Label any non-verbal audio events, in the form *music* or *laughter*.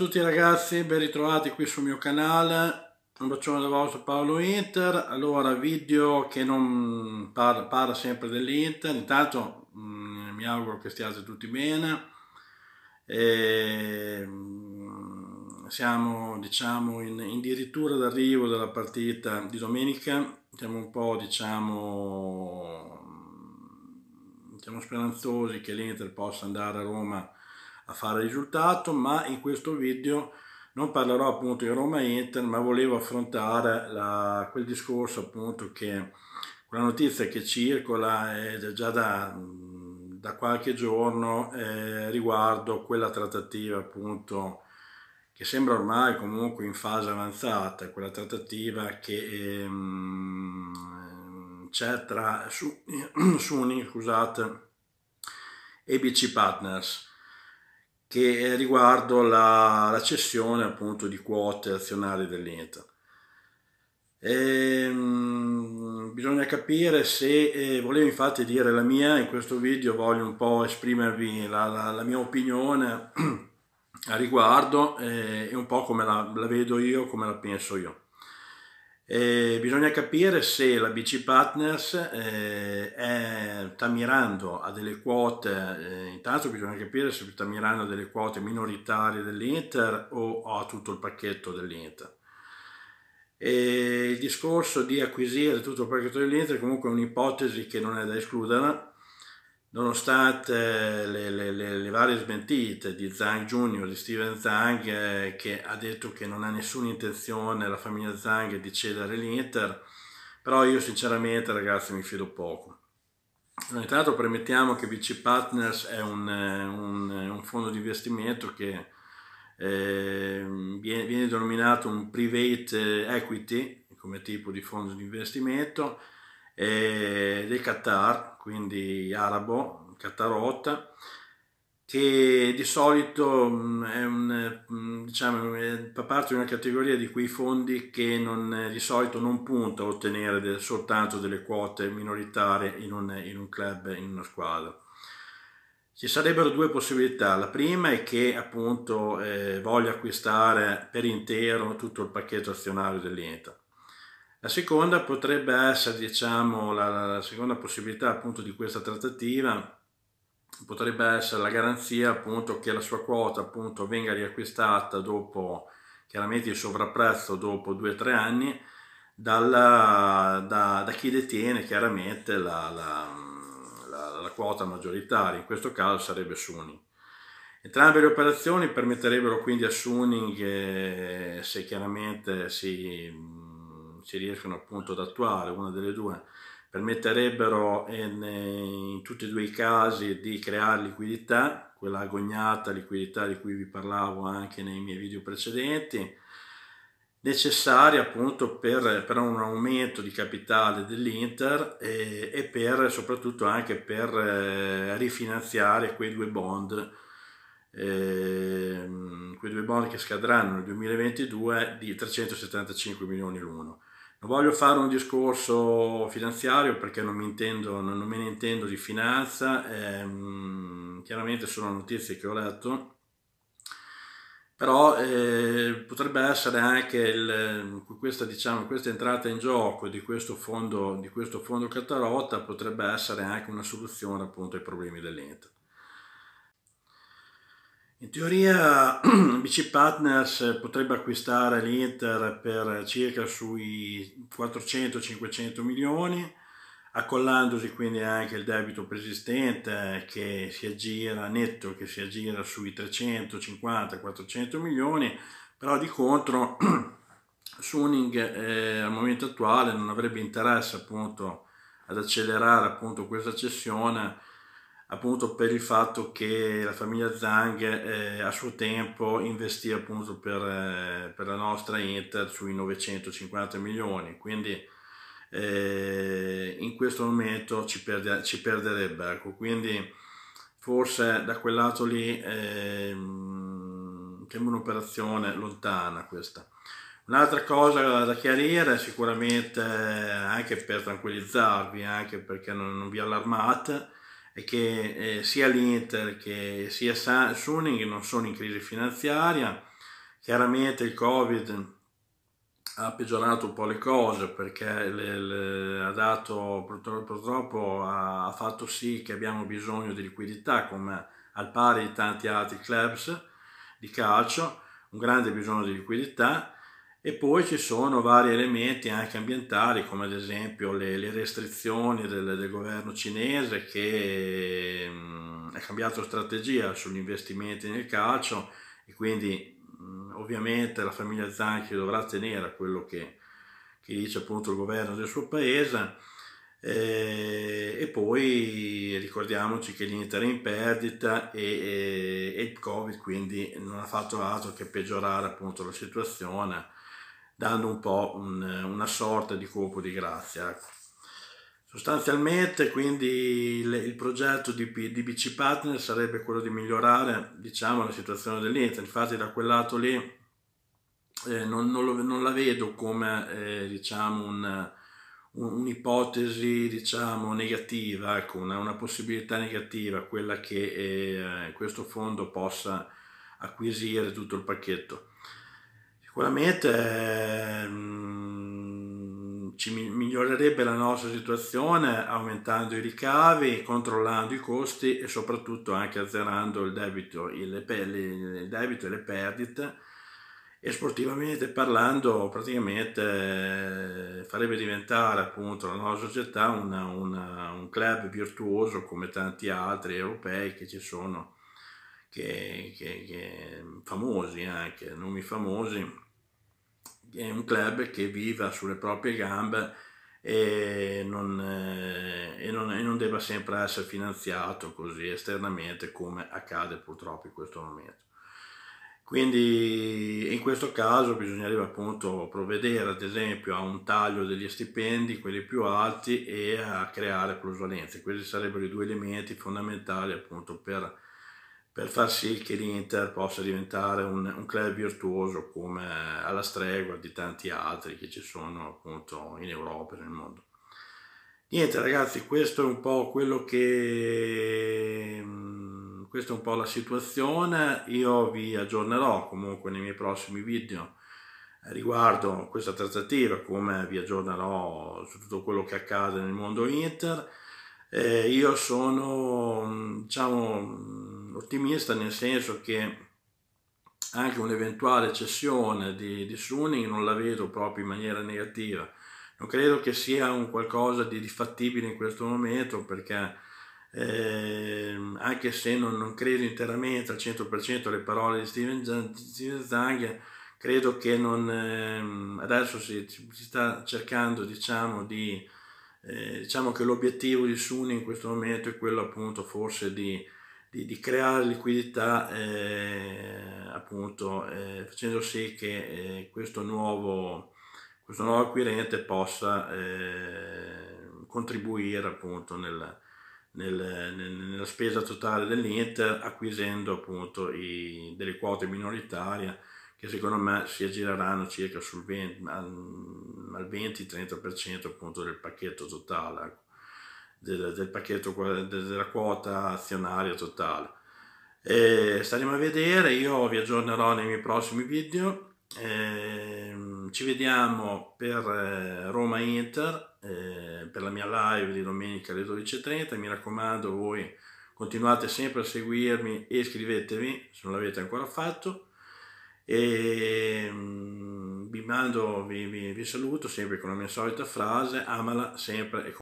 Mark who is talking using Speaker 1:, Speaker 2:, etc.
Speaker 1: tutti ragazzi, ben ritrovati qui sul mio canale, un bacione da vostro Paolo Inter, allora video che non parla, parla sempre dell'Inter, intanto mh, mm, mi auguro che stiate tutti bene, e, mh, mm, siamo diciamo in, addirittura d'arrivo della partita di domenica, siamo un po' diciamo, mm, siamo speranzosi che l'Inter possa andare a Roma a fare risultato, ma in questo video non parlerò appunto di Roma Inter, ma volevo affrontare la, quel discorso appunto che quella notizia che circola ed eh, è già da, da qualche giorno eh, riguardo quella trattativa appunto che sembra ormai comunque in fase avanzata, quella trattativa che ehm, c'è tra su, Suni *clears throat* scusate, e BC Partners che riguardo la, la cessione appunto di quote azionarie dell'INTA. Ehm, bisogna capire se eh, volevo infatti dire la mia in questo video voglio un po' esprimervi la, la, la mia opinione *clears throat* a riguardo eh, e un po' come la, la vedo io come la penso io eh, bisogna capire se la BC Partners eh, è, sta mirando a delle quote, eh, intanto bisogna capire se sta mirando a delle quote minoritarie dell'Inter o a tutto il pacchetto dell'Inter. E il discorso di acquisire tutto il pacchetto dell'Inter comunque è un'ipotesi che non è da escludere nonostante le, le, le, le, varie smentite di Zhang Jr., di Steven Zhang, eh, che ha detto che non ha nessuna intenzione la famiglia Zhang di cedere l'Inter, però io sinceramente ragazzi mi fido poco. Ogni intanto permettiamo che BC Partners è un, un, un fondo di investimento che eh, viene, viene denominato un private equity come tipo di fondo di investimento eh, del Qatar, quindi arabo, Qatarot, che di solito mm, è un, mm, diciamo, fa parte di una categoria di quei fondi che non, di solito non punta a ottenere del, soltanto delle quote minoritarie in un, in un club, in una squadra. Ci sarebbero due possibilità, la prima è che appunto eh, voglia acquistare per intero tutto il pacchetto azionario dell'INTA, la seconda potrebbe essere, diciamo, la, la seconda possibilità appunto di questa trattativa potrebbe essere la garanzia appunto che la sua quota appunto venga riacquistata dopo chiaramente il sovrapprezzo dopo due o tre anni dalla, da, da, chi detiene chiaramente la, la, la, la, quota maggioritaria, in questo caso sarebbe Suning. Entrambe le operazioni permetterebbero quindi a Suning, eh, se chiaramente si si riescono appunto ad attuare, una delle due, permetterebbero in, eh, in tutti e due i casi di creare liquidità, quella agognata liquidità di cui vi parlavo anche nei miei video precedenti, necessaria appunto per, per un aumento di capitale dell'Inter e, eh, e per, soprattutto anche per eh, rifinanziare quei due bond eh, quei due bond che scadranno nel 2022 di 375 milioni l'uno. Non voglio fare un discorso finanziario perché non, intendo, non me ne intendo di finanza, ehm, chiaramente sono notizie che ho letto, però eh, potrebbe essere anche il, questa, diciamo, questa, entrata in gioco di questo, fondo, di questo fondo catarota potrebbe essere anche una soluzione appunto ai problemi dell'ente. In teoria *clears throat* BC Partners eh, potrebbe acquistare l'Inter per circa sui 400-500 milioni, accollandosi quindi anche il debito preesistente che si aggira netto, che si aggira sui 350-400 milioni, però di contro *clears throat* Suning eh, al momento attuale non avrebbe interesse appunto ad accelerare appunto questa cessione appunto per il fatto che la famiglia Zhang eh, a suo tempo investì appunto per, eh, per, la nostra Inter sui 950 milioni, quindi eh, in questo momento ci, perde, ci perderebbe. Ecco. Quindi forse da quel lato lì ehm, sembra un'operazione lontana questa. Un'altra cosa da chiarire, sicuramente eh, anche per tranquillizzarvi, anche perché non, non vi allarmate, è che eh, sia l'Inter che sia Suning non sono in crisi finanziaria, chiaramente il Covid ha peggiorato un po' le cose perché le, le, ha dato, purtroppo, ha, ha, fatto sì che abbiamo bisogno di liquidità come al pari di tanti altri clubs di calcio, un grande bisogno di liquidità e poi ci sono vari elementi anche ambientali, come ad esempio le, le restrizioni del, del, governo cinese che mh, mm, ha cambiato strategia sugli investimenti nel calcio e quindi mh, mm, ovviamente la famiglia Zanchi dovrà tenere a quello che, che, dice appunto il governo del suo paese. E, eh, e poi ricordiamoci che l'Inter è in perdita e, e, e il Covid quindi non ha fatto altro che peggiorare appunto la situazione dando un po' un, una sorta di colpo di grazia. Ecco. Sostanzialmente quindi il, il progetto di, di, BC Partner sarebbe quello di migliorare diciamo, la situazione dell'Inter, infatti da quel lato lì eh, non, non, lo, non, la vedo come eh, diciamo un, un, un'ipotesi diciamo, negativa, ecco, una, una, possibilità negativa, quella che eh, questo fondo possa acquisire tutto il pacchetto. Sicuramente ehm, ci migliorerebbe la nostra situazione aumentando i ricavi, controllando i costi e soprattutto anche azzerando il debito, il, il debito e le perdite e sportivamente parlando praticamente farebbe diventare appunto la nostra società una, una, un club virtuoso come tanti altri europei che ci sono che, che, che, famosi anche, nomi famosi, è un club che viva sulle proprie gambe e non, eh, e, non, e non, debba sempre essere finanziato così esternamente come accade purtroppo in questo momento. Quindi in questo caso bisognerebbe appunto provvedere ad esempio a un taglio degli stipendi, quelli più alti, e a creare plusvalenze. Questi sarebbero i due elementi fondamentali appunto per per far sì che l'Inter possa diventare un, un, club virtuoso come alla stregua di tanti altri che ci sono appunto in Europa e nel mondo. Niente ragazzi, questo è un po' quello che... Mm, questa è un po' la situazione, io vi aggiornerò comunque nei miei prossimi video riguardo questa trattativa, come vi aggiornerò su tutto quello che accade nel mondo Inter eh, io sono mm, diciamo, mm, ottimista nel senso che anche un'eventuale cessione di, di Suning non la vedo proprio in maniera negativa. Non credo che sia un qualcosa di fattibile in questo momento perché eh, anche se non, non, credo interamente al 100% alle parole di Steven, Steven Zang, credo che non, eh, adesso si, si, sta cercando diciamo, di eh, diciamo che l'obiettivo di Suni in questo momento è quello appunto forse di, di, di creare liquidità eh, appunto eh, facendo sì che eh, questo nuovo, questo, nuovo, acquirente possa eh, contribuire appunto nel, nel, nella spesa totale dell'Inter acquisendo appunto i, delle quote minoritarie che secondo me si aggireranno circa sul 20, al 20-30% appunto del pacchetto totale, ecco. del, del pacchetto, della quota azionaria totale. E staremo a vedere, io vi aggiornerò nei miei prossimi video. E ehm, ci vediamo per eh, Roma Inter, eh, per la mia live di domenica alle 12.30. Mi raccomando, voi continuate sempre a seguirmi e iscrivetevi se non l'avete ancora fatto. E ehm, vi mando, vi, vi, vi saluto sempre con la mia solita frase, amala sempre e